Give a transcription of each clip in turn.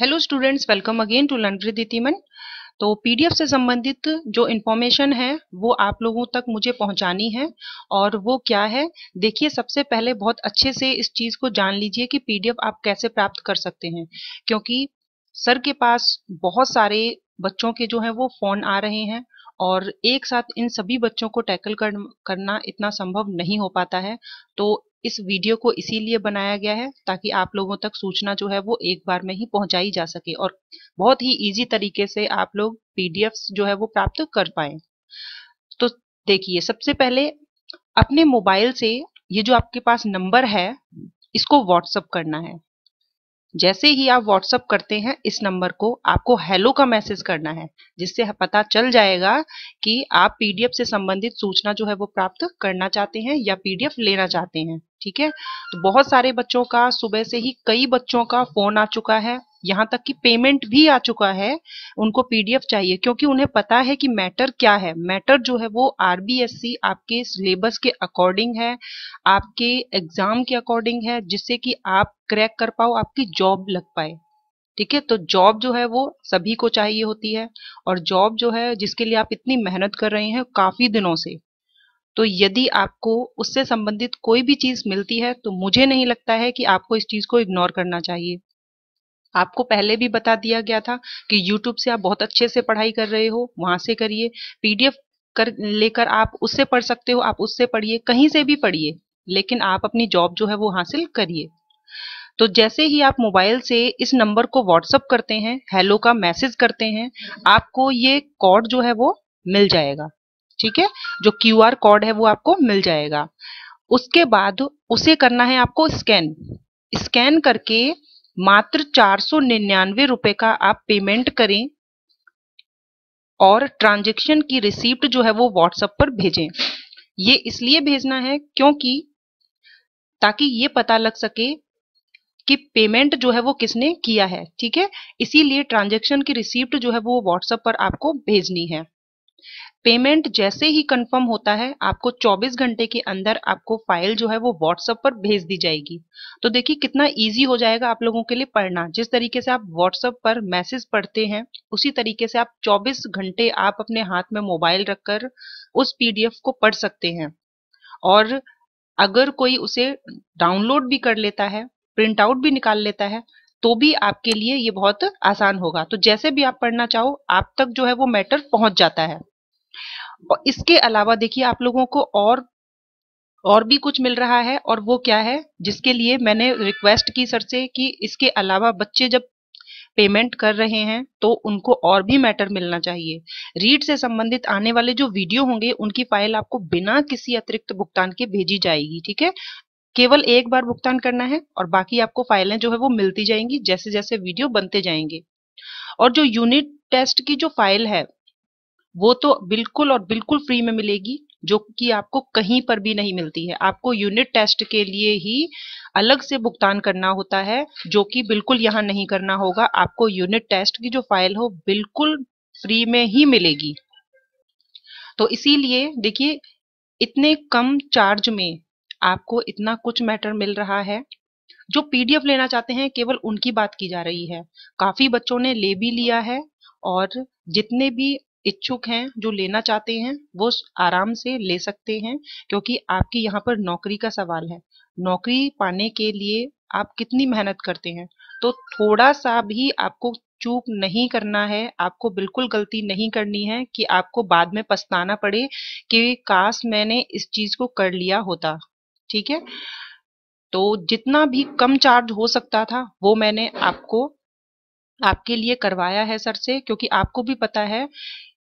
hello students welcome again to learn with इतिमन तो PDF से संबंधित जो इन्फॉर्मेशन है वो आप लोगों तक मुझे पहुंचानी है और वो क्या है देखिए सबसे पहले बहुत अच्छे से इस चीज़ को जान लीजिए कि पीडीएफ आप कैसे प्राप्त कर सकते हैं क्योंकि सर के पास बहुत सारे बच्चों के जो है वो फ़ोन आ रहे हैं और एक साथ इन सभी बच्चों को टैकल कर, करना इतना संभव नहीं हो पाता है तो इस वीडियो को इसीलिए बनाया गया है ताकि आप लोगों तक सूचना जो है वो एक बार में ही पहुंचाई जा सके और बहुत ही इजी तरीके से आप लोग पीडीएफ जो है वो प्राप्त कर पाए तो देखिए सबसे पहले अपने मोबाइल से ये जो आपके पास नंबर है इसको व्हाट्सअप करना है जैसे ही आप व्हाट्सअप करते हैं इस नंबर को आपको हेलो का मैसेज करना है जिससे पता चल जाएगा कि आप पीडीएफ से संबंधित सूचना जो है वो प्राप्त करना चाहते हैं या पीडीएफ लेना चाहते हैं ठीक है तो बहुत सारे बच्चों का सुबह से ही कई बच्चों का फोन आ चुका है यहाँ तक कि पेमेंट भी आ चुका है उनको पीडीएफ चाहिए क्योंकि उन्हें पता है कि मैटर क्या है मैटर जो है वो आरबीएससी आपके सिलेबस के अकॉर्डिंग है आपके एग्जाम के अकॉर्डिंग है जिससे कि आप क्रैक कर पाओ आपकी जॉब लग पाए ठीक है तो जॉब जो है वो सभी को चाहिए होती है और जॉब जो है जिसके लिए आप इतनी मेहनत कर रहे हैं काफी दिनों से तो यदि आपको उससे संबंधित कोई भी चीज मिलती है तो मुझे नहीं लगता है कि आपको इस चीज को इग्नोर करना चाहिए आपको पहले भी बता दिया गया था कि YouTube से आप बहुत अच्छे से पढ़ाई कर रहे हो वहां से करिए पीडीएफ कर लेकर आप उससे पढ़ सकते हो आप उससे पढ़िए कहीं से भी पढ़िए लेकिन आप अपनी जॉब जो है वो हासिल करिए तो जैसे ही आप मोबाइल से इस नंबर को व्हाट्सअप करते हैं हेलो का मैसेज करते हैं आपको ये कोड जो है वो मिल जाएगा ठीक है जो क्यू आर कोड है वो आपको मिल जाएगा उसके बाद उसे करना है आपको स्कैन स्कैन करके मात्र चार सौ निन्यानवे रुपए का आप पेमेंट करें और ट्रांजेक्शन की रिसिप्ट जो है वो व्हाट्सएप पर भेजें ये इसलिए भेजना है क्योंकि ताकि ये पता लग सके कि पेमेंट जो है वो किसने किया है ठीक है इसीलिए ट्रांजेक्शन की रिसिप्ट जो है वो व्हाट्सएप पर आपको भेजनी है पेमेंट जैसे ही कंफर्म होता है आपको 24 घंटे के अंदर आपको फाइल जो है वो व्हाट्सएप पर भेज दी जाएगी तो देखिए कितना इजी हो जाएगा आप लोगों के लिए पढ़ना जिस तरीके से आप व्हाट्सएप पर मैसेज पढ़ते हैं उसी तरीके से आप 24 घंटे आप अपने हाथ में मोबाइल रखकर उस पीडीएफ को पढ़ सकते हैं और अगर कोई उसे डाउनलोड भी कर लेता है प्रिंट आउट भी निकाल लेता है तो भी आपके लिए ये बहुत आसान होगा तो जैसे भी आप पढ़ना चाहो आप तक जो है वो मैटर पहुंच जाता है और इसके अलावा देखिए आप लोगों को और और भी कुछ मिल रहा है और वो क्या है जिसके लिए मैंने रिक्वेस्ट की सर से कि इसके अलावा बच्चे जब पेमेंट कर रहे हैं तो उनको और भी मैटर मिलना चाहिए रीड से संबंधित आने वाले जो वीडियो होंगे उनकी फाइल आपको बिना किसी अतिरिक्त भुगतान के भेजी जाएगी ठीक है केवल एक बार भुगतान करना है और बाकी आपको फाइलें जो है वो मिलती जाएंगी जैसे जैसे वीडियो बनते जाएंगे और जो यूनिट टेस्ट की जो फाइल है वो तो बिल्कुल और बिल्कुल फ्री में मिलेगी जो कि आपको कहीं पर भी नहीं मिलती है आपको यूनिट टेस्ट के लिए ही अलग से भुगतान करना होता है जो कि बिल्कुल यहाँ नहीं करना होगा आपको यूनिट टेस्ट की जो फाइल हो बिल्कुल फ्री में ही मिलेगी तो इसीलिए देखिए इतने कम चार्ज में आपको इतना कुछ मैटर मिल रहा है जो पीडीएफ लेना चाहते हैं केवल उनकी बात की जा रही है काफी बच्चों ने ले भी लिया है और जितने भी इच्छुक हैं जो लेना चाहते हैं वो आराम से ले सकते हैं क्योंकि आपकी यहाँ पर नौकरी का सवाल है नौकरी पाने के लिए आप कितनी मेहनत करते हैं तो थोड़ा सा भी आपको चूक नहीं करना है आपको बिल्कुल गलती नहीं करनी है कि आपको बाद में पछताना पड़े कि काश मैंने इस चीज को कर लिया होता ठीक है तो जितना भी कम चार्ज हो सकता था वो मैंने आपको आपके लिए करवाया है सर से क्योंकि आपको भी पता है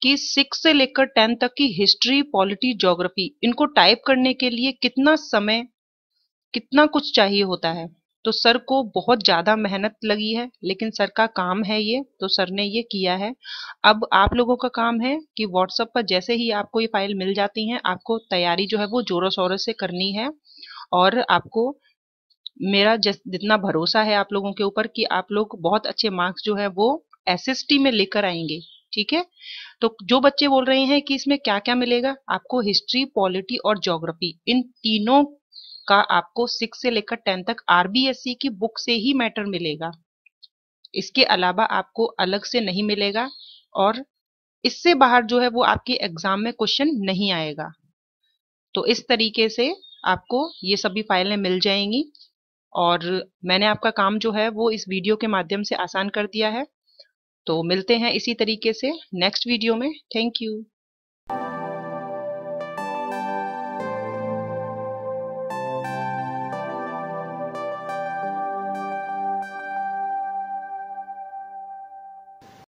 कि सिक्स से लेकर टेन तक की हिस्ट्री पॉलिटी ज्योग्राफी इनको टाइप करने के लिए कितना समय कितना कुछ चाहिए होता है तो सर को बहुत ज़्यादा मेहनत लगी है लेकिन सर का काम है ये तो सर ने ये किया है अब आप लोगों का काम है कि व्हाट्सएप पर जैसे ही आपको ये फाइल मिल जाती है आपको तैयारी जो है वो जोरों शोरों से करनी है और आपको मेरा जितना भरोसा है आप लोगों के ऊपर कि आप लोग बहुत अच्छे मार्क्स जो है वो एस में लेकर आएंगे ठीक है तो जो बच्चे बोल रहे हैं कि इसमें क्या क्या मिलेगा आपको हिस्ट्री पॉलिटी और ज्योग्राफी इन तीनों का आपको सिक्स से लेकर टेन तक आरबीएससी e की बुक से ही मैटर मिलेगा इसके अलावा आपको अलग से नहीं मिलेगा और इससे बाहर जो है वो आपके एग्जाम में क्वेश्चन नहीं आएगा तो इस तरीके से आपको ये सभी फाइलें मिल जाएंगी और मैंने आपका काम जो है वो इस वीडियो के माध्यम से आसान कर दिया है तो मिलते हैं इसी तरीके से नेक्स्ट वीडियो में थैंक यू